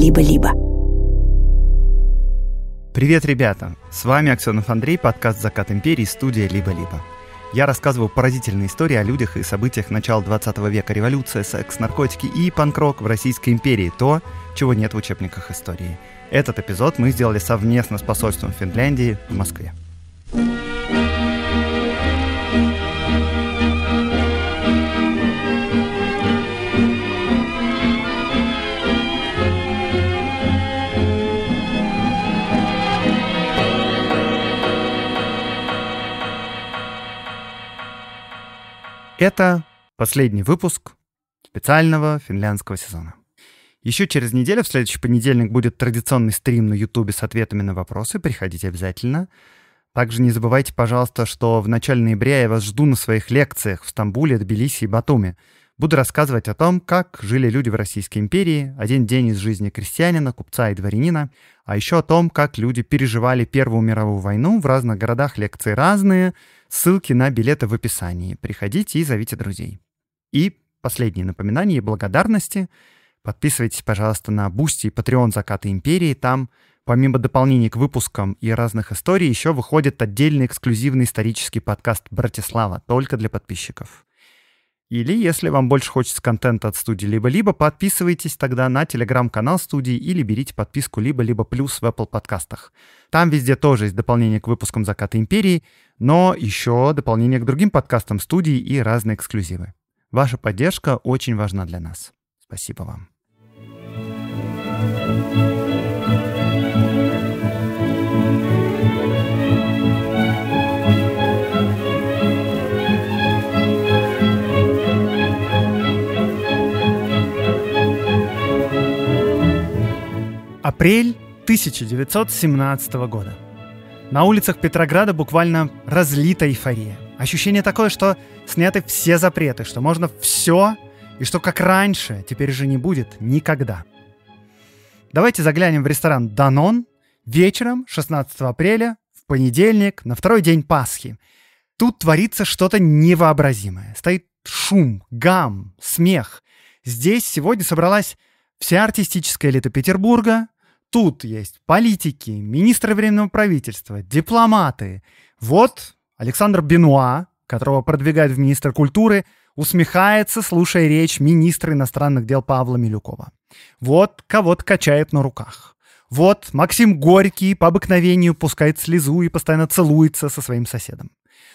либо-либо. Привет, ребята! С вами Аксенов Андрей, подкаст «Закат империи», студия «Либо-либо». Я рассказываю поразительные истории о людях и событиях начала 20 века, революция, секс, наркотики и панк-рок в Российской империи, то, чего нет в учебниках истории. Этот эпизод мы сделали совместно с посольством Финляндии в Москве. Это последний выпуск специального финляндского сезона. Еще через неделю, в следующий понедельник, будет традиционный стрим на Ютубе с ответами на вопросы. Приходите обязательно. Также не забывайте, пожалуйста, что в начале ноября я вас жду на своих лекциях в Стамбуле, Тбилиси и Батуми. Буду рассказывать о том, как жили люди в Российской империи, один день из жизни крестьянина, купца и дворянина, а еще о том, как люди переживали Первую мировую войну. В разных городах лекции разные — Ссылки на билеты в описании. Приходите и зовите друзей. И последние напоминания и благодарности. Подписывайтесь, пожалуйста, на Бусти и Patreon «Закаты империи». Там, помимо дополнений к выпускам и разных историй, еще выходит отдельный эксклюзивный исторический подкаст «Братислава» только для подписчиков. Или, если вам больше хочется контента от студии «Либо-либо», подписывайтесь тогда на телеграм-канал студии или берите подписку «Либо-либо плюс» в Apple подкастах. Там везде тоже есть дополнение к выпускам «Заката империи», но еще дополнение к другим подкастам студии и разные эксклюзивы. Ваша поддержка очень важна для нас. Спасибо вам. thank you Апрель 1917 года. На улицах Петрограда буквально разлита эйфория. Ощущение такое, что сняты все запреты, что можно все, и что как раньше теперь же не будет никогда. Давайте заглянем в ресторан «Данон» вечером 16 апреля в понедельник, на второй день Пасхи. Тут творится что-то невообразимое. Стоит шум, гам, смех. Здесь сегодня собралась вся артистическая элита Петербурга — тут есть политики, министры временного правительства, дипломаты. Вот Александр Бенуа, которого продвигают в министр культуры, усмехается, слушая речь министра иностранных дел Павла Милюкова. Вот кого-то качает на руках. Вот Максим Горький по обыкновению пускает слезу и постоянно целуется со своим соседом.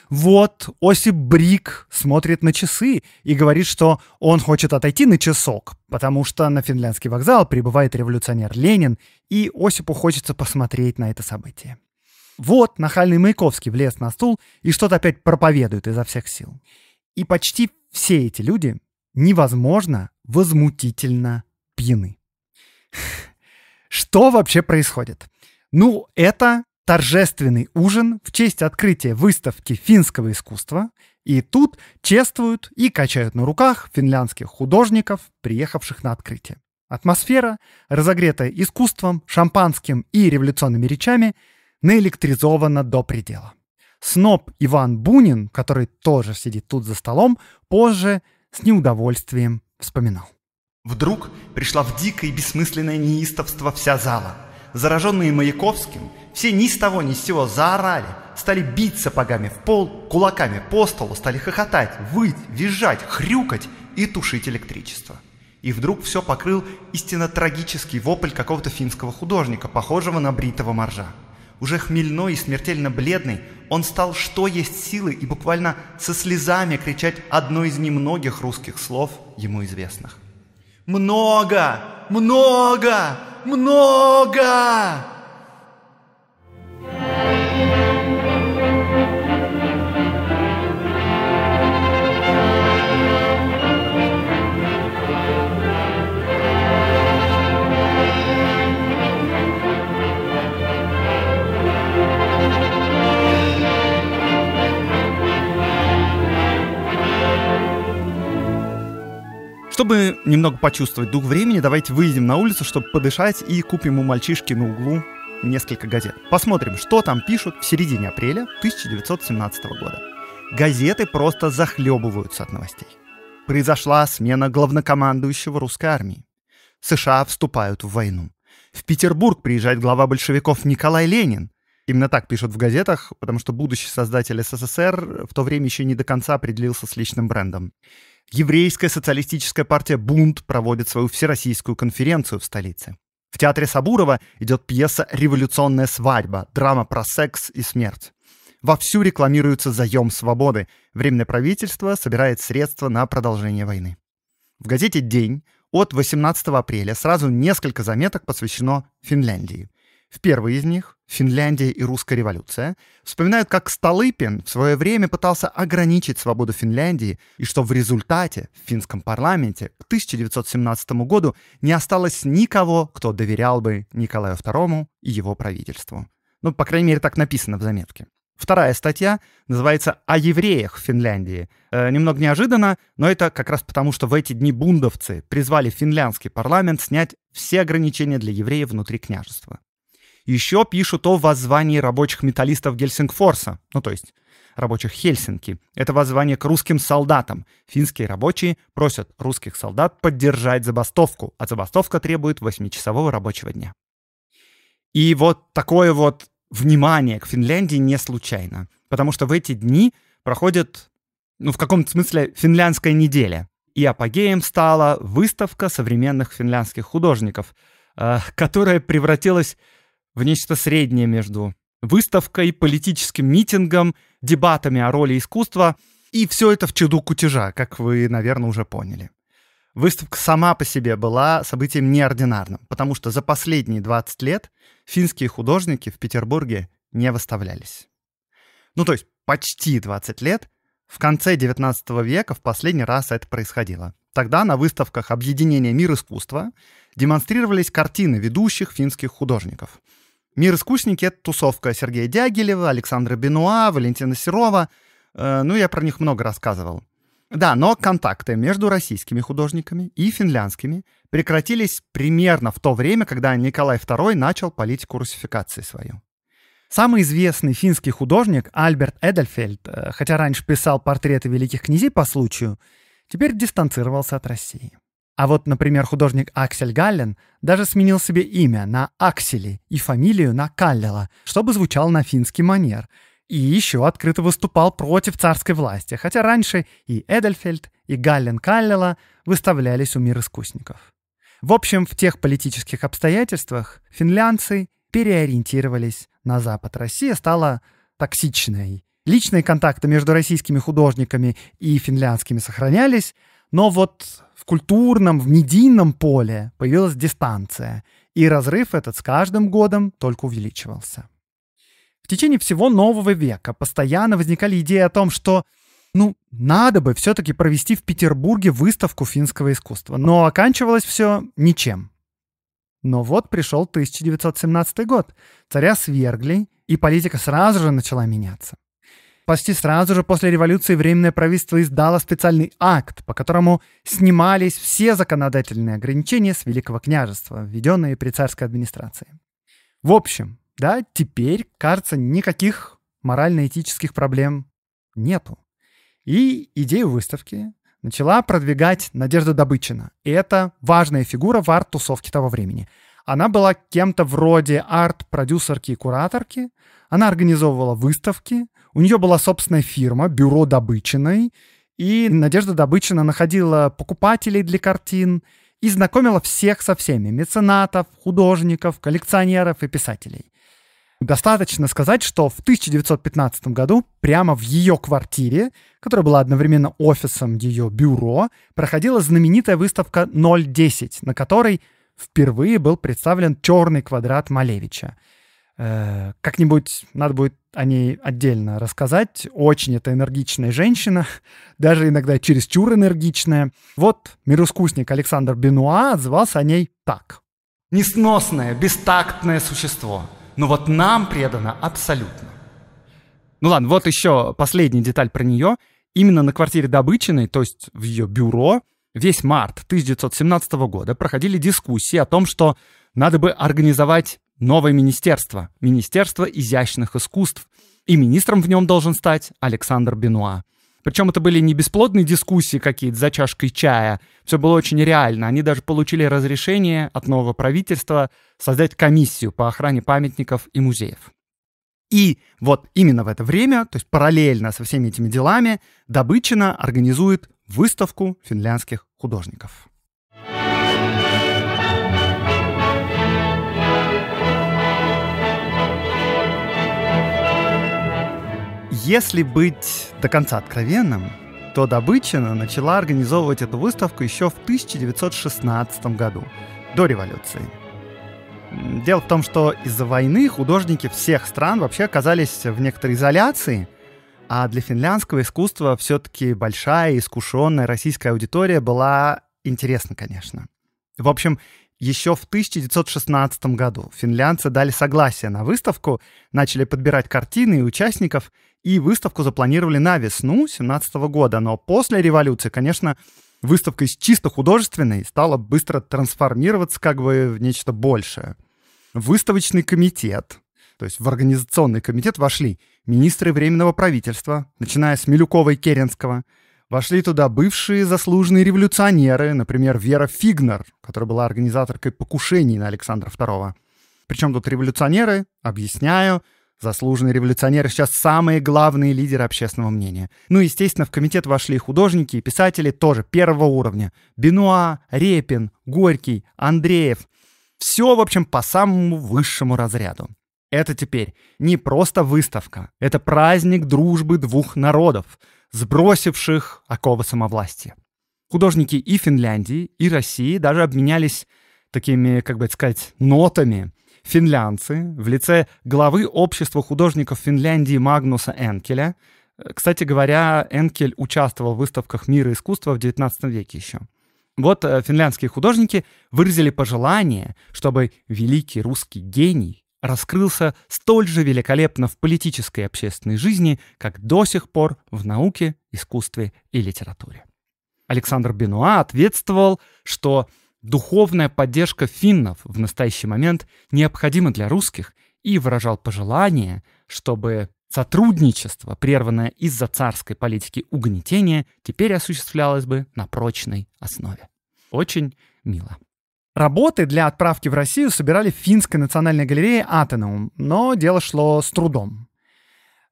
Вот Осип Брик смотрит на часы и говорит, что он хочет отойти на часок, потому что на финляндский вокзал прибывает революционер Ленин, и Осипу хочется посмотреть на это событие. Вот нахальный Маяковский влез на стул и что-то опять проповедует изо всех сил. И почти все эти люди невозможно возмутительно пьяны. Что вообще происходит? Ну, это торжественный ужин в честь открытия выставки финского искусства, и тут чествуют и качают на руках финляндских художников, приехавших на открытие. Атмосфера, разогретая искусством, шампанским и революционными речами, наэлектризована до предела. Сноб Иван Бунин, который тоже сидит тут за столом, позже с неудовольствием вспоминал. Вдруг пришла в дикое и бессмысленное неистовство вся зала – Зараженные Маяковским, все ни с того ни с сего заорали, стали бить сапогами в пол, кулаками по столу, стали хохотать, выть, визжать, хрюкать и тушить электричество. И вдруг все покрыл истинно трагический вопль какого-то финского художника, похожего на бритого моржа. Уже хмельной и смертельно бледный, он стал что есть силы и буквально со слезами кричать одно из немногих русских слов ему известных. «Много! Много! много! Чтобы немного почувствовать дух времени, давайте выйдем на улицу, чтобы подышать, и купим у мальчишки на углу несколько газет. Посмотрим, что там пишут в середине апреля 1917 года. Газеты просто захлебываются от новостей. Произошла смена главнокомандующего русской армии. США вступают в войну. В Петербург приезжает глава большевиков Николай Ленин. Именно так пишут в газетах, потому что будущий создатель СССР в то время еще не до конца определился с личным брендом еврейская социалистическая партия «Бунт» проводит свою всероссийскую конференцию в столице. В театре Сабурова идет пьеса «Революционная свадьба», драма про секс и смерть. Вовсю рекламируется заем свободы. Временное правительство собирает средства на продолжение войны. В газете «День» от 18 апреля сразу несколько заметок посвящено Финляндии. В первой из них, Финляндия и русская революция, вспоминают, как Столыпин в свое время пытался ограничить свободу Финляндии и что в результате в финском парламенте к 1917 году не осталось никого, кто доверял бы Николаю II и его правительству. Ну, по крайней мере, так написано в заметке. Вторая статья называется «О евреях в Финляндии». Э, немного неожиданно, но это как раз потому, что в эти дни бундовцы призвали финляндский парламент снять все ограничения для евреев внутри княжества. Еще пишут о воззвании рабочих металлистов Гельсингфорса, ну то есть рабочих Хельсинки. Это воззвание к русским солдатам. Финские рабочие просят русских солдат поддержать забастовку, а забастовка требует 8-часового рабочего дня. И вот такое вот внимание к Финляндии не случайно, потому что в эти дни проходит, ну, в каком-то смысле, финляндская неделя. И апогеем стала выставка современных финляндских художников, э, которая превратилась в нечто среднее между выставкой, политическим митингом, дебатами о роли искусства. И все это в чаду кутежа, как вы, наверное, уже поняли. Выставка сама по себе была событием неординарным, потому что за последние 20 лет финские художники в Петербурге не выставлялись. Ну, то есть почти 20 лет. В конце 19 века в последний раз это происходило. Тогда на выставках объединения «Мир искусства» демонстрировались картины ведущих финских художников – Мир искусники — это тусовка Сергея Дягилева, Александра Бенуа, Валентина Серова. Э, ну, я про них много рассказывал. Да, но контакты между российскими художниками и финляндскими прекратились примерно в то время, когда Николай II начал политику русификации свою. Самый известный финский художник Альберт Эдельфельд, э, хотя раньше писал портреты великих князей по случаю, теперь дистанцировался от России. А вот, например, художник Аксель Галлен даже сменил себе имя на Аксели и фамилию на Каллела, чтобы звучал на финский манер. И еще открыто выступал против царской власти, хотя раньше и Эдельфельд, и Галлен Каллела выставлялись у мир искусников. В общем, в тех политических обстоятельствах финлянцы переориентировались на Запад. Россия стала токсичной. Личные контакты между российскими художниками и финляндскими сохранялись, но вот в культурном, в медийном поле появилась дистанция, и разрыв этот с каждым годом только увеличивался. В течение всего нового века постоянно возникали идеи о том, что ну, надо бы все-таки провести в Петербурге выставку финского искусства. Но оканчивалось все ничем. Но вот пришел 1917 год. Царя свергли, и политика сразу же начала меняться. Почти сразу же после революции Временное правительство издало специальный акт, по которому снимались все законодательные ограничения с Великого княжества, введенные при царской администрации. В общем, да, теперь, кажется, никаких морально-этических проблем нету. И идею выставки начала продвигать Надежда Добычина. И это важная фигура в арт-тусовке того времени. Она была кем-то вроде арт-продюсерки и кураторки. Она организовывала выставки, у нее была собственная фирма, бюро Добычиной, и Надежда Добычина находила покупателей для картин и знакомила всех со всеми – меценатов, художников, коллекционеров и писателей. Достаточно сказать, что в 1915 году прямо в ее квартире, которая была одновременно офисом ее бюро, проходила знаменитая выставка 010, на которой впервые был представлен черный квадрат Малевича. Э, как-нибудь надо будет о ней отдельно рассказать. Очень это энергичная женщина, даже иногда чересчур энергичная. Вот мироискусник Александр Бенуа отзывался о ней так. «Несносное, бестактное существо, но вот нам предано абсолютно». Ну ладно, вот еще последняя деталь про нее. Именно на квартире Добычиной, то есть в ее бюро, весь март 1917 года проходили дискуссии о том, что надо бы организовать новое министерство, Министерство изящных искусств, и министром в нем должен стать Александр Бенуа. Причем это были не бесплодные дискуссии какие-то за чашкой чая. Все было очень реально. Они даже получили разрешение от нового правительства создать комиссию по охране памятников и музеев. И вот именно в это время, то есть параллельно со всеми этими делами, Добычина организует выставку финляндских художников. Если быть до конца откровенным, то Добычина начала организовывать эту выставку еще в 1916 году, до революции. Дело в том, что из-за войны художники всех стран вообще оказались в некоторой изоляции, а для финляндского искусства все-таки большая и искушенная российская аудитория была интересна, конечно. В общем, еще в 1916 году финлянцы дали согласие на выставку, начали подбирать картины и участников, и выставку запланировали на весну 17 года. Но после революции, конечно, выставка из чисто художественной стала быстро трансформироваться как бы в нечто большее. выставочный комитет, то есть в организационный комитет вошли министры Временного правительства, начиная с Милюкова и Керенского – Вошли туда бывшие заслуженные революционеры, например, Вера Фигнер, которая была организаторкой покушений на Александра II. Причем тут революционеры, объясняю, заслуженные революционеры сейчас самые главные лидеры общественного мнения. Ну, естественно, в комитет вошли художники и писатели тоже первого уровня. Бенуа, Репин, Горький, Андреев. Все, в общем, по самому высшему разряду. Это теперь не просто выставка, это праздник дружбы двух народов, сбросивших оковы самовластия. Художники и Финляндии, и России даже обменялись такими, как бы сказать, нотами. Финлянцы в лице главы общества художников Финляндии Магнуса Энкеля. Э, кстати говоря, Энкель участвовал в выставках мира искусства в XIX веке еще. Вот э, финляндские художники выразили пожелание, чтобы великий русский гений раскрылся столь же великолепно в политической и общественной жизни, как до сих пор в науке, искусстве и литературе. Александр Бенуа ответствовал, что духовная поддержка финнов в настоящий момент необходима для русских и выражал пожелание, чтобы сотрудничество, прерванное из-за царской политики угнетения, теперь осуществлялось бы на прочной основе. Очень мило. Работы для отправки в Россию собирали в финской национальной галерее Атенеум, но дело шло с трудом.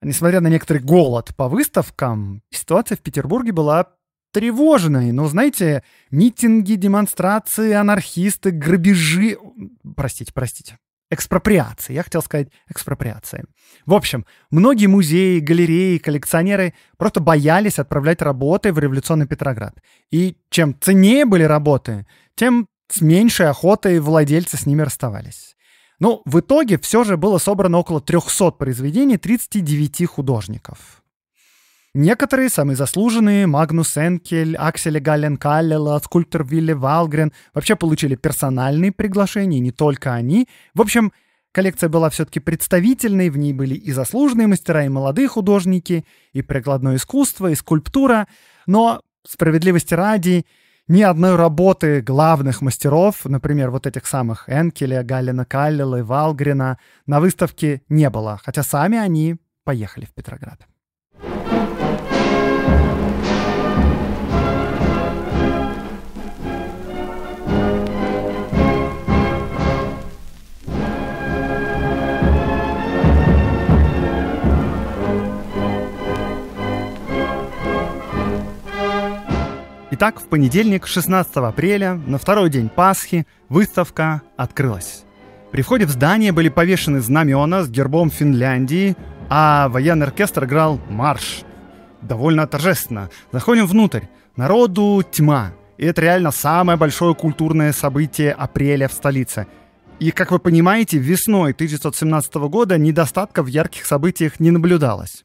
Несмотря на некоторый голод по выставкам, ситуация в Петербурге была тревожной. Но, ну, знаете, митинги, демонстрации, анархисты, грабежи... Простите, простите. Экспроприации. Я хотел сказать экспроприации. В общем, многие музеи, галереи, коллекционеры просто боялись отправлять работы в революционный Петроград. И чем ценнее были работы, тем с меньшей охотой владельцы с ними расставались. Но ну, в итоге все же было собрано около 300 произведений 39 художников. Некоторые, самые заслуженные, Магнус Энкель, Аксель Галлен Каллела, скульптор Вилли Валгрен, вообще получили персональные приглашения, не только они. В общем, коллекция была все-таки представительной, в ней были и заслуженные мастера, и молодые художники, и прикладное искусство, и скульптура. Но, справедливости ради, ни одной работы главных мастеров, например, вот этих самых Энкеля, Галина Каллила и Валгрина, на выставке не было, хотя сами они поехали в Петроград. Итак, в понедельник, 16 апреля, на второй день Пасхи, выставка открылась. При входе в здание были повешены знамена с гербом Финляндии, а военный оркестр играл марш. Довольно торжественно. Заходим внутрь. Народу тьма. И это реально самое большое культурное событие апреля в столице. И, как вы понимаете, весной 1917 года недостатка в ярких событиях не наблюдалось.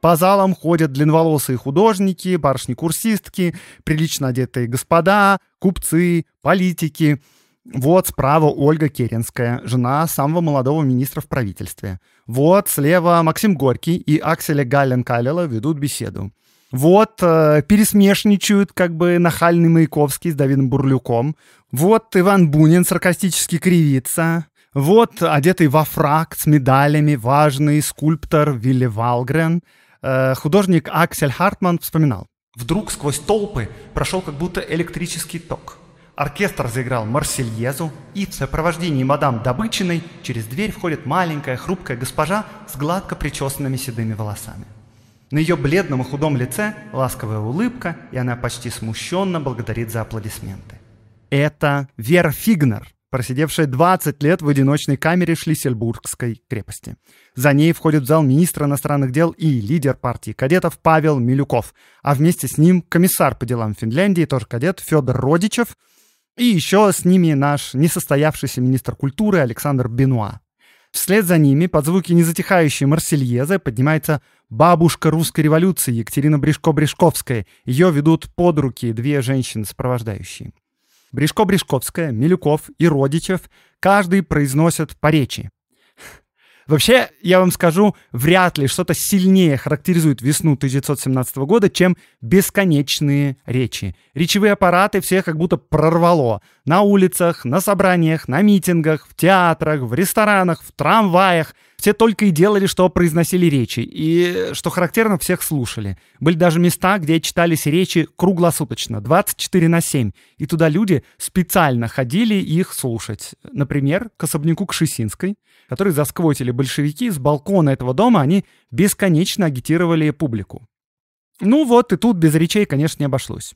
По залам ходят длинноволосые художники, барышни-курсистки, прилично одетые господа, купцы, политики. Вот справа Ольга Керенская, жена самого молодого министра в правительстве. Вот слева Максим Горький и Акселя Галлен-Калила ведут беседу. Вот э, пересмешничают как бы нахальный Маяковский с Давидом Бурлюком. Вот Иван Бунин саркастически кривится. Вот одетый во фраг с медалями важный скульптор Вилли Валгрен – Э, художник Аксель Хартман вспоминал. Вдруг сквозь толпы прошел как будто электрический ток. Оркестр заиграл Марсельезу, и в сопровождении мадам Добычиной через дверь входит маленькая хрупкая госпожа с гладко причесанными седыми волосами. На ее бледном и худом лице ласковая улыбка, и она почти смущенно благодарит за аплодисменты. Это Вера Фигнер, просидевшая 20 лет в одиночной камере Шлиссельбургской крепости. За ней входит в зал министра иностранных дел и лидер партии кадетов Павел Милюков, а вместе с ним комиссар по делам Финляндии, тоже кадет, Федор Родичев, и еще с ними наш несостоявшийся министр культуры Александр Бенуа. Вслед за ними под звуки незатихающей Марсельезы поднимается бабушка русской революции Екатерина Брешко-Брешковская. Ее ведут под руки две женщины-сопровождающие. Брешко-Брешковская, Милюков и Родичев каждый произносят по речи. Вообще, я вам скажу, вряд ли что-то сильнее характеризует весну 1917 года, чем бесконечные речи. Речевые аппараты всех как будто прорвало. На улицах, на собраниях, на митингах, в театрах, в ресторанах, в трамваях – все только и делали, что произносили речи, и, что характерно, всех слушали. Были даже места, где читались речи круглосуточно, 24 на 7, и туда люди специально ходили их слушать. Например, к особняку Кшесинской, который засквотили большевики, с балкона этого дома они бесконечно агитировали публику. Ну вот, и тут без речей, конечно, не обошлось.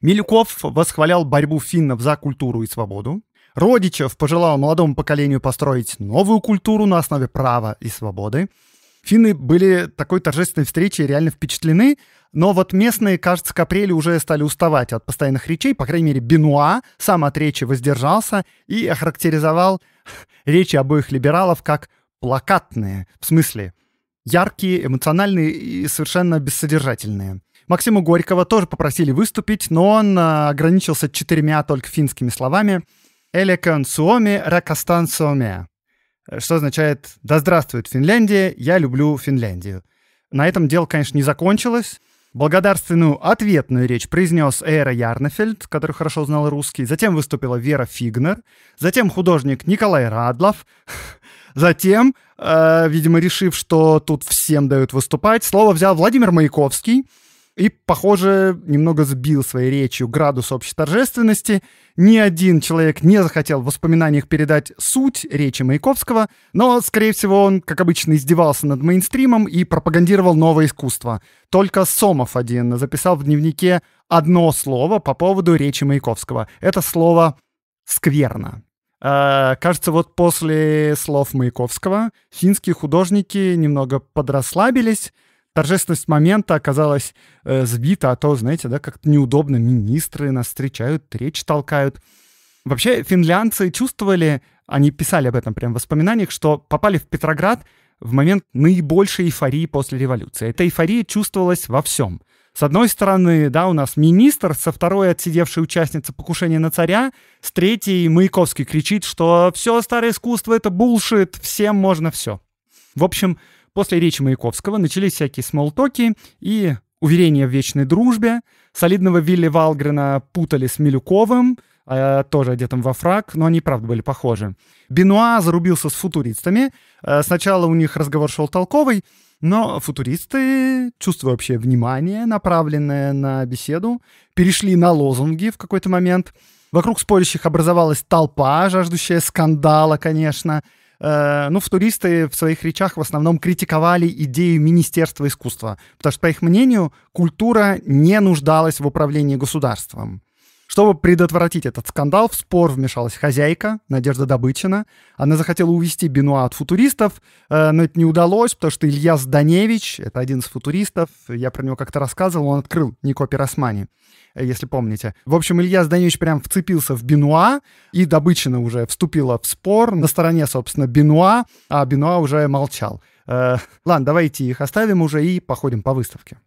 Милюков восхвалял борьбу финнов за культуру и свободу. Родичев пожелал молодому поколению построить новую культуру на основе права и свободы. Финны были такой торжественной встречей реально впечатлены, но вот местные, кажется, к апрелю уже стали уставать от постоянных речей, по крайней мере, Бенуа сам от речи воздержался и охарактеризовал речи обоих либералов как плакатные, в смысле яркие, эмоциональные и совершенно бессодержательные. Максима Горького тоже попросили выступить, но он а, ограничился четырьмя только финскими словами – «Элеконсуоми ракастансуоме», что означает «Да здравствует Финляндия, я люблю Финляндию». На этом дело, конечно, не закончилось. Благодарственную ответную речь произнес Эра Ярнефельд, который хорошо знал русский. Затем выступила Вера Фигнер. Затем художник Николай Радлов. Затем, э, видимо, решив, что тут всем дают выступать, слово взял Владимир Маяковский – и, похоже, немного сбил своей речью градус общей торжественности. Ни один человек не захотел в воспоминаниях передать суть речи Маяковского, но, скорее всего, он, как обычно, издевался над мейнстримом и пропагандировал новое искусство. Только Сомов один записал в дневнике одно слово по поводу речи Маяковского. Это слово «скверно». Uh, кажется, вот после слов Маяковского финские художники немного подрасслабились, торжественность момента оказалась э, сбита, а то, знаете, да, как-то неудобно. Министры нас встречают, речь толкают. Вообще финлянцы чувствовали, они писали об этом прям в воспоминаниях, что попали в Петроград в момент наибольшей эйфории после революции. Эта эйфория чувствовалась во всем. С одной стороны, да, у нас министр, со второй отсидевшая участница покушения на царя, с третьей Маяковский кричит, что все старое искусство — это булшит, всем можно все. В общем, После речи Маяковского начались всякие смолтоки и уверения в вечной дружбе. Солидного Вилли Валгрена путали с Милюковым, а, тоже одетым во фраг, но они, правда, были похожи. Бенуа зарубился с футуристами. А, сначала у них разговор шел толковый, но футуристы, чувствуя вообще внимание, направленное на беседу, перешли на лозунги в какой-то момент. Вокруг спорящих образовалась толпа, жаждущая скандала, конечно. Э, ну, футуристы в своих речах в основном критиковали идею Министерства искусства, потому что, по их мнению, культура не нуждалась в управлении государством. Чтобы предотвратить этот скандал, в спор вмешалась хозяйка Надежда Добычина. Она захотела увести Бенуа от футуристов, э, но это не удалось, потому что Илья Зданевич, это один из футуристов, я про него как-то рассказывал, он открыл Нико Пиросмани, э, если помните. В общем, Илья Зданевич прям вцепился в Бенуа, и Добычина уже вступила в спор на стороне, собственно, Бенуа, а Бенуа уже молчал. Э, ладно, давайте их оставим уже и походим по выставке.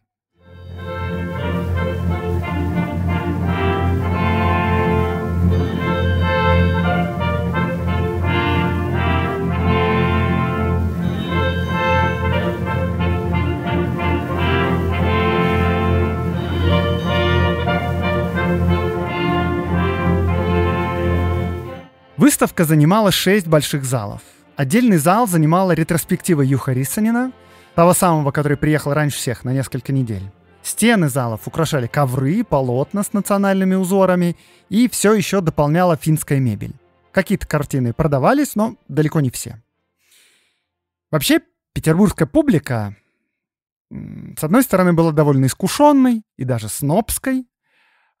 Выставка занимала шесть больших залов. Отдельный зал занимала ретроспектива Юха Рисанина, того самого, который приехал раньше всех на несколько недель. Стены залов украшали ковры, полотна с национальными узорами и все еще дополняла финская мебель. Какие-то картины продавались, но далеко не все. Вообще, петербургская публика, с одной стороны, была довольно искушенной и даже снобской,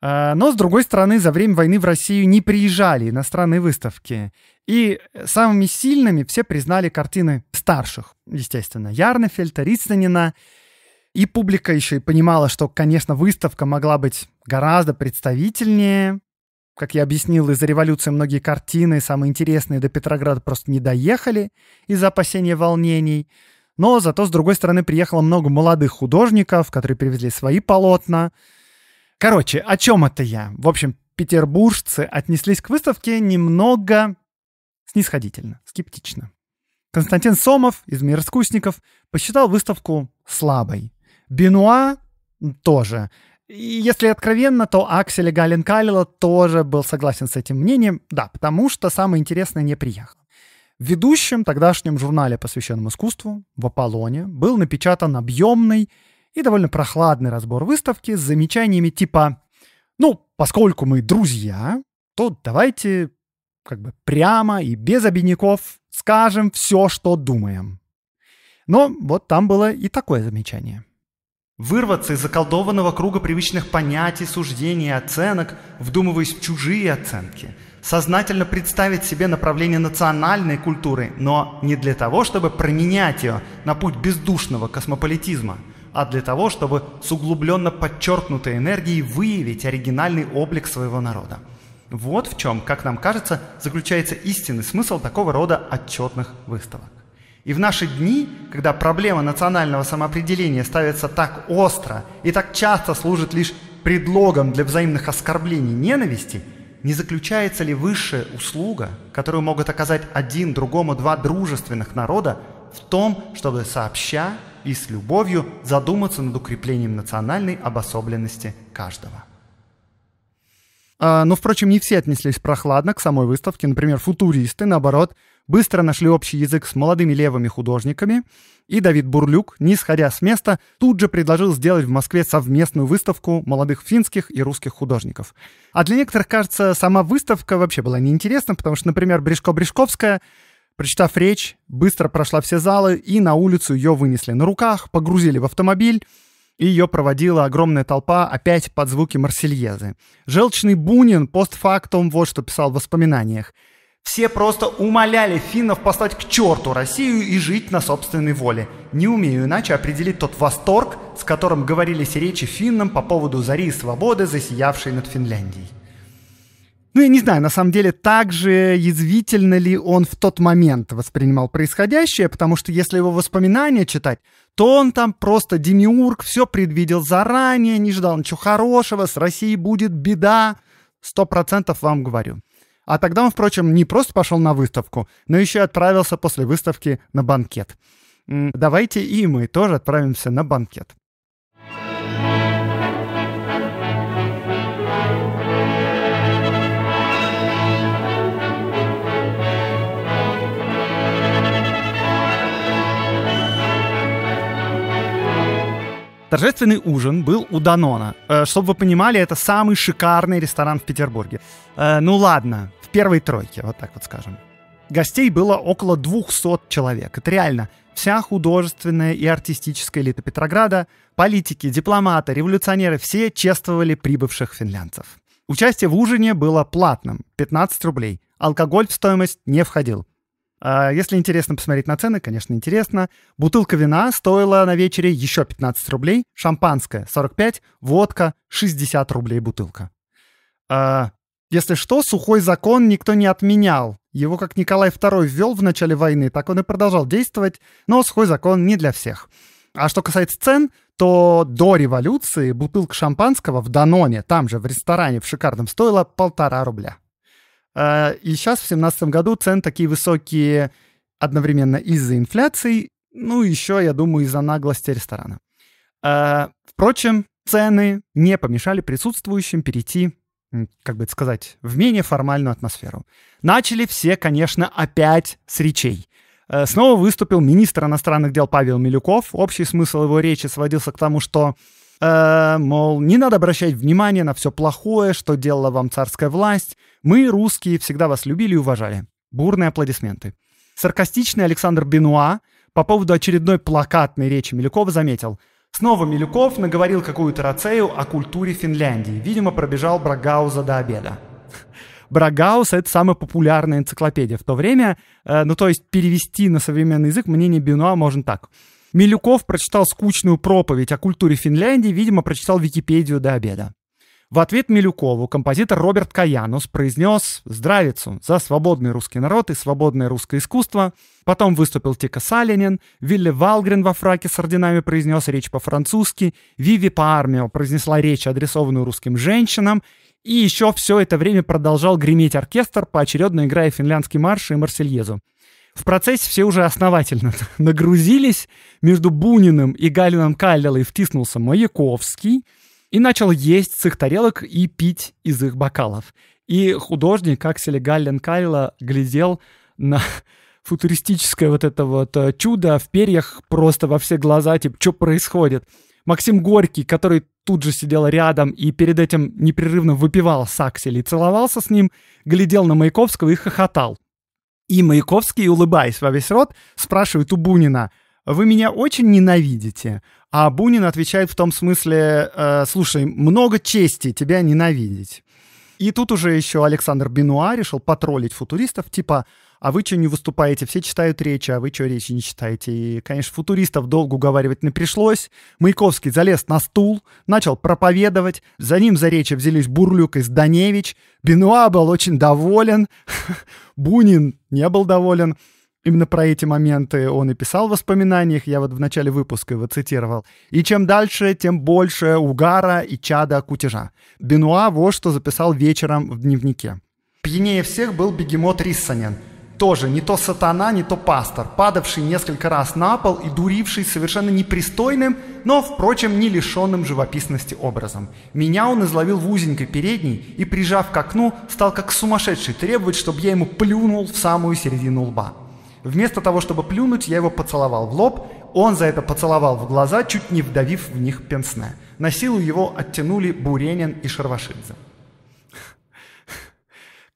Э, но, с другой стороны, за время войны в Россию не приезжали иностранные выставки. И самыми сильными все признали картины старших, естественно, Ярнефельта, Рицнанина. И публика еще и понимала, что, конечно, выставка могла быть гораздо представительнее. Как я объяснил, из-за революции многие картины, самые интересные, до Петрограда просто не доехали из-за опасения волнений. Но зато, с другой стороны, приехало много молодых художников, которые привезли свои полотна – Короче, о чем это я? В общем, петербуржцы отнеслись к выставке немного снисходительно, скептично. Константин Сомов из Мир искусников посчитал выставку слабой. Бенуа тоже. И если откровенно, то Аксель Галин Калила тоже был согласен с этим мнением, да, потому что самое интересное не приехал. В ведущем тогдашнем журнале, посвященном искусству, в «Аполлоне», был напечатан объемный и довольно прохладный разбор выставки с замечаниями типа «Ну, поскольку мы друзья, то давайте как бы прямо и без обиняков скажем все, что думаем». Но вот там было и такое замечание. Вырваться из заколдованного круга привычных понятий, суждений и оценок, вдумываясь в чужие оценки, сознательно представить себе направление национальной культуры, но не для того, чтобы променять ее на путь бездушного космополитизма, а для того, чтобы с углубленно подчеркнутой энергией выявить оригинальный облик своего народа. Вот в чем, как нам кажется, заключается истинный смысл такого рода отчетных выставок. И в наши дни, когда проблема национального самоопределения ставится так остро и так часто служит лишь предлогом для взаимных оскорблений ненависти, не заключается ли высшая услуга, которую могут оказать один другому два дружественных народа, в том, чтобы сообща и с любовью задуматься над укреплением национальной обособленности каждого. А, Но, ну, впрочем, не все отнеслись прохладно к самой выставке. Например, футуристы, наоборот, быстро нашли общий язык с молодыми левыми художниками. И Давид Бурлюк, не сходя с места, тут же предложил сделать в Москве совместную выставку молодых финских и русских художников. А для некоторых, кажется, сама выставка вообще была неинтересна, потому что, например, Брешко-Брешковская Прочитав речь, быстро прошла все залы и на улицу ее вынесли на руках, погрузили в автомобиль, и ее проводила огромная толпа опять под звуки Марсельезы. Желчный Бунин постфактум вот что писал в воспоминаниях. Все просто умоляли финнов послать к черту Россию и жить на собственной воле. Не умею иначе определить тот восторг, с которым говорились речи финнам по поводу зари и свободы, засиявшей над Финляндией. Ну, я не знаю, на самом деле, так же язвительно ли он в тот момент воспринимал происходящее, потому что если его воспоминания читать, то он там просто демиург, все предвидел заранее, не ждал ничего хорошего, с Россией будет беда, сто процентов вам говорю. А тогда он, впрочем, не просто пошел на выставку, но еще и отправился после выставки на банкет. Давайте и мы тоже отправимся на банкет. Торжественный ужин был у Данона. Э, Чтобы вы понимали, это самый шикарный ресторан в Петербурге. Э, ну ладно, в первой тройке, вот так вот скажем. Гостей было около 200 человек. Это реально вся художественная и артистическая элита Петрограда, политики, дипломаты, революционеры все чествовали прибывших финлянцев. Участие в ужине было платным – 15 рублей. Алкоголь в стоимость не входил. А, если интересно посмотреть на цены, конечно, интересно. Бутылка вина стоила на вечере еще 15 рублей, шампанское 45, водка 60 рублей бутылка. А, если что, сухой закон никто не отменял. Его как Николай II ввел в начале войны, так он и продолжал действовать, но сухой закон не для всех. А что касается цен, то до революции бутылка шампанского в Даноне, там же в ресторане в шикарном, стоила полтора рубля. А, и сейчас, в 2017 году, цены такие высокие одновременно из-за инфляции, ну, еще, я думаю, из-за наглости ресторана. А, впрочем, цены не помешали присутствующим перейти как бы это сказать, в менее формальную атмосферу. Начали все, конечно, опять с речей. А, снова выступил министр иностранных дел Павел Милюков. Общий смысл его речи сводился к тому, что э, мол, не надо обращать внимание на все плохое, что делала вам царская власть. Мы, русские, всегда вас любили и уважали. Бурные аплодисменты. Саркастичный Александр Бенуа по поводу очередной плакатной речи Милюкова заметил. Снова Милюков наговорил какую-то рацею о культуре Финляндии. Видимо, пробежал Брагауза до обеда. Брагаус — это самая популярная энциклопедия в то время. Э, ну, то есть перевести на современный язык мнение Бенуа можно так. Милюков прочитал скучную проповедь о культуре Финляндии, видимо, прочитал Википедию до обеда. В ответ Милюкову композитор Роберт Каянус произнес «Здравицу» за свободный русский народ и свободное русское искусство. Потом выступил Тика Салинин, Вилли Валгрен во фраке с орденами произнес речь по-французски, Виви Паармио произнесла речь, адресованную русским женщинам, и еще все это время продолжал греметь оркестр, поочередно играя финляндский марш и Марсельезу. В процессе все уже основательно нагрузились. Между Буниным и Галином Каллилой втиснулся Маяковский и начал есть с их тарелок и пить из их бокалов. И художник Аксель Галлен Каллила глядел на футуристическое вот это вот э, чудо в перьях просто во все глаза, типа, что происходит? Максим Горький, который тут же сидел рядом и перед этим непрерывно выпивал с Акселя и целовался с ним, глядел на Маяковского и хохотал. И Маяковский, улыбаясь во весь рот, спрашивает у Бунина, «Вы меня очень ненавидите?» А Бунин отвечает в том смысле, э, «Слушай, много чести тебя ненавидеть». И тут уже еще Александр Бенуа решил потроллить футуристов, типа а вы что не выступаете, все читают речи, а вы что речи не читаете. И, конечно, футуристов долго уговаривать не пришлось. Маяковский залез на стул, начал проповедовать, за ним за речи взялись Бурлюк и Зданевич, Бенуа был очень доволен, Бунин не был доволен. Именно про эти моменты он и писал в воспоминаниях, я вот в начале выпуска его цитировал. «И чем дальше, тем больше угара и чада кутежа». Бенуа вот что записал вечером в дневнике. «Пьянее всех был бегемот Риссанен тоже не то сатана, не то пастор, падавший несколько раз на пол и дуривший совершенно непристойным, но, впрочем, не лишенным живописности образом. Меня он изловил в узенькой передней и, прижав к окну, стал как сумасшедший требовать, чтобы я ему плюнул в самую середину лба. Вместо того, чтобы плюнуть, я его поцеловал в лоб, он за это поцеловал в глаза, чуть не вдавив в них пенсне. На силу его оттянули Буренин и Шарвашидзе.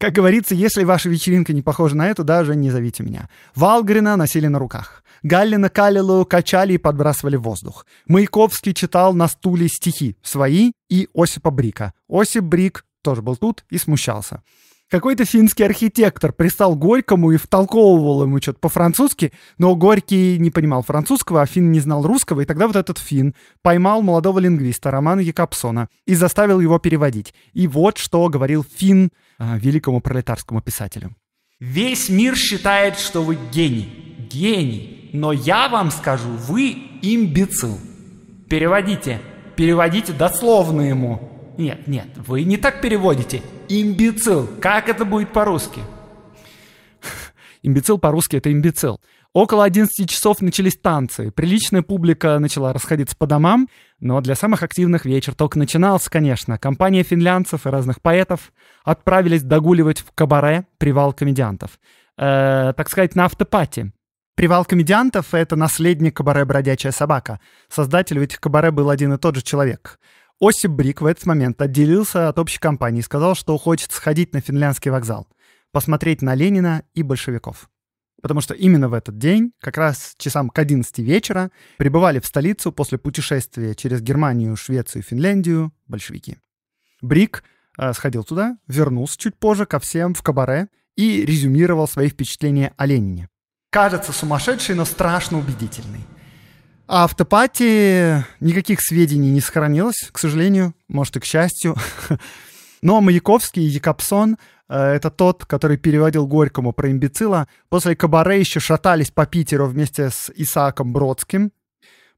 Как говорится, если ваша вечеринка не похожа на эту, даже не зовите меня. Валгрина носили на руках. Галлина Калилу качали и подбрасывали воздух. Маяковский читал на стуле стихи свои и Осипа Брика. Осип Брик тоже был тут и смущался. Какой-то финский архитектор пристал Горькому и втолковывал ему что-то по-французски, но Горький не понимал французского, а фин не знал русского, и тогда вот этот фин поймал молодого лингвиста Романа Якобсона и заставил его переводить. И вот что говорил фин. А, великому пролетарскому писателю. Весь мир считает, что вы гений. Гений. Но я вам скажу, вы имбецил. Переводите. Переводите дословно ему. Нет, нет, вы не так переводите. Имбецил. Как это будет по-русски? Имбецил по-русски это имбецил. Около 11 часов начались танцы. Приличная публика начала расходиться по домам, но для самых активных вечер только начинался, конечно. Компания финлянцев и разных поэтов отправились догуливать в кабаре привал комедиантов. Э, так сказать, на автопати. Привал комедиантов — это наследник кабаре «Бродячая собака». Создатель этих кабаре был один и тот же человек. Осип Брик в этот момент отделился от общей компании и сказал, что хочет сходить на финляндский вокзал, посмотреть на Ленина и большевиков потому что именно в этот день, как раз часам к 11 вечера, прибывали в столицу после путешествия через Германию, Швецию, Финляндию большевики. Брик э, сходил туда, вернулся чуть позже ко всем в кабаре и резюмировал свои впечатления о Ленине. «Кажется сумасшедший, но страшно убедительный». А в Топате никаких сведений не сохранилось, к сожалению, может и к счастью. Но Маяковский и Якобсон Э, это тот, который переводил Горькому про имбецила. После «Кабаре» еще шатались по Питеру вместе с Исааком Бродским,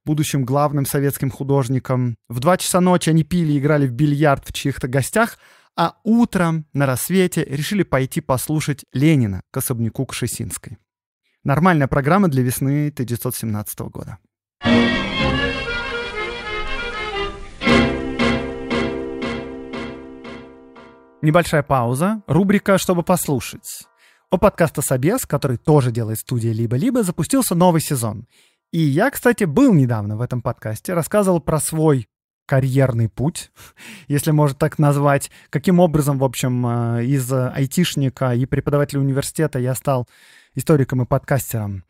будущим главным советским художником. В два часа ночи они пили и играли в бильярд в чьих-то гостях, а утром на рассвете решили пойти послушать Ленина к особняку Кшесинской. Нормальная программа для весны 1917 года. Небольшая пауза. Рубрика «Чтобы послушать». У подкаста «Собес», который тоже делает студия «Либо-либо», запустился новый сезон. И я, кстати, был недавно в этом подкасте, рассказывал про свой карьерный путь, если можно так назвать, каким образом, в общем, э, из айтишника и преподавателя университета я стал историком и подкастером.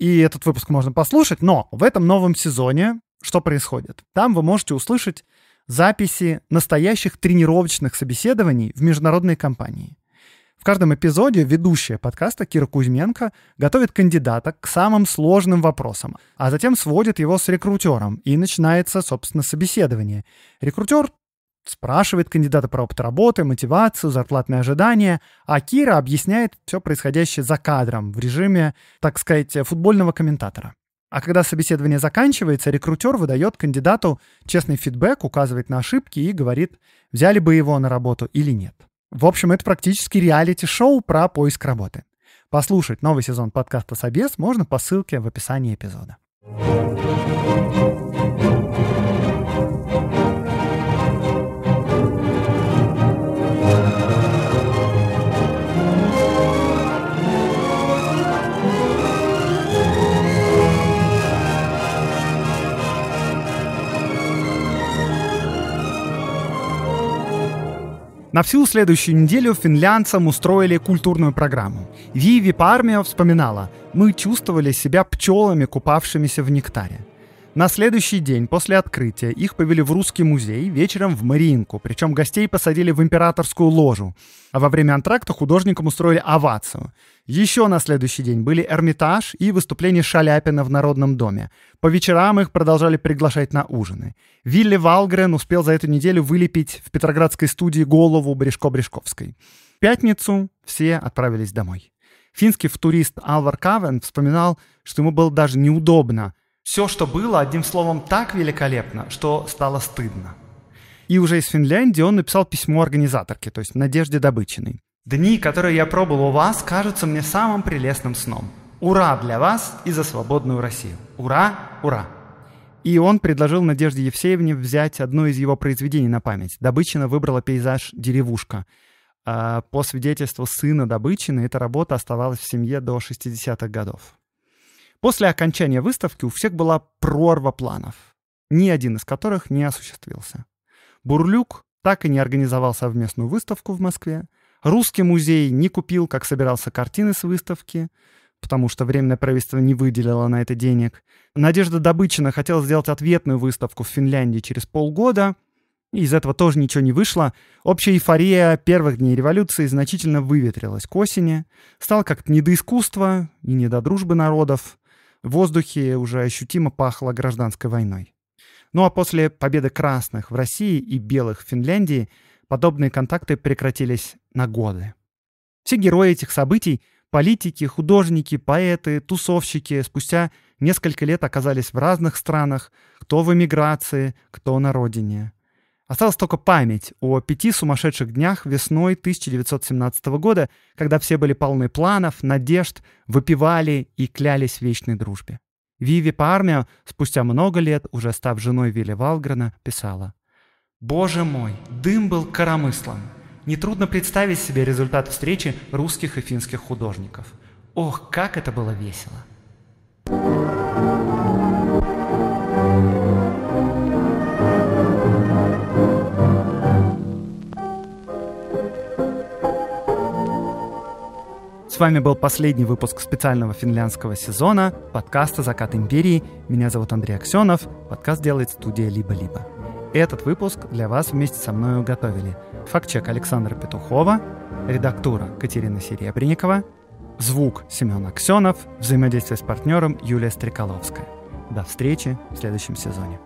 И этот выпуск можно послушать, но в этом новом сезоне что происходит? Там вы можете услышать записи настоящих тренировочных собеседований в международные компании. В каждом эпизоде ведущая подкаста Кира Кузьменко готовит кандидата к самым сложным вопросам, а затем сводит его с рекрутером, и начинается, собственно, собеседование. Рекрутер спрашивает кандидата про опыт работы, мотивацию, зарплатные ожидания, а Кира объясняет все происходящее за кадром в режиме, так сказать, футбольного комментатора. А когда собеседование заканчивается, рекрутер выдает кандидату честный фидбэк, указывает на ошибки и говорит, взяли бы его на работу или нет. В общем, это практически реалити-шоу про поиск работы. Послушать новый сезон подкаста «Собес» можно по ссылке в описании эпизода. На всю следующую неделю финлянцам устроили культурную программу. Виви Пармия вспоминала, мы чувствовали себя пчелами, купавшимися в нектаре. На следующий день после открытия их повели в русский музей, вечером в Мариинку, причем гостей посадили в императорскую ложу, а во время антракта художникам устроили овацию. Еще на следующий день были Эрмитаж и выступление Шаляпина в Народном доме. По вечерам их продолжали приглашать на ужины. Вилли Валгрен успел за эту неделю вылепить в петроградской студии голову Брешко-Брешковской. В пятницу все отправились домой. Финский футурист Алвар Кавен вспоминал, что ему было даже неудобно. Все, что было, одним словом, так великолепно, что стало стыдно. И уже из Финляндии он написал письмо организаторке, то есть Надежде Добычиной. Дни, которые я пробовал у вас, кажутся мне самым прелестным сном. Ура для вас и за свободную Россию. Ура, ура. И он предложил Надежде Евсеевне взять одно из его произведений на память. Добычина выбрала пейзаж «Деревушка». А, по свидетельству сына Добычина, эта работа оставалась в семье до 60-х годов. После окончания выставки у всех была прорва планов, ни один из которых не осуществился. Бурлюк так и не организовал совместную выставку в Москве – Русский музей не купил, как собирался, картины с выставки, потому что Временное правительство не выделило на это денег. Надежда Добычина хотела сделать ответную выставку в Финляндии через полгода, и из этого тоже ничего не вышло. Общая эйфория первых дней революции значительно выветрилась к осени. Стало как-то не до искусства и не до дружбы народов. В воздухе уже ощутимо пахло гражданской войной. Ну а после победы красных в России и белых в Финляндии подобные контакты прекратились на годы. Все герои этих событий — политики, художники, поэты, тусовщики — спустя несколько лет оказались в разных странах, кто в эмиграции, кто на родине. Осталась только память о пяти сумасшедших днях весной 1917 года, когда все были полны планов, надежд, выпивали и клялись в вечной дружбе. Виви по армию, спустя много лет, уже став женой Вилли Валгрена, писала. Боже мой, дым был коромыслом. Нетрудно представить себе результат встречи русских и финских художников. Ох, как это было весело! С вами был последний выпуск специального финляндского сезона подкаста «Закат империи». Меня зовут Андрей Аксенов. Подкаст делает студия «Либо-либо». Этот выпуск для вас вместе со мной готовили фактчек Александра Петухова, редактура Катерина Серебренникова, звук Семен Аксенов, взаимодействие с партнером Юлия Стрекаловская. До встречи в следующем сезоне.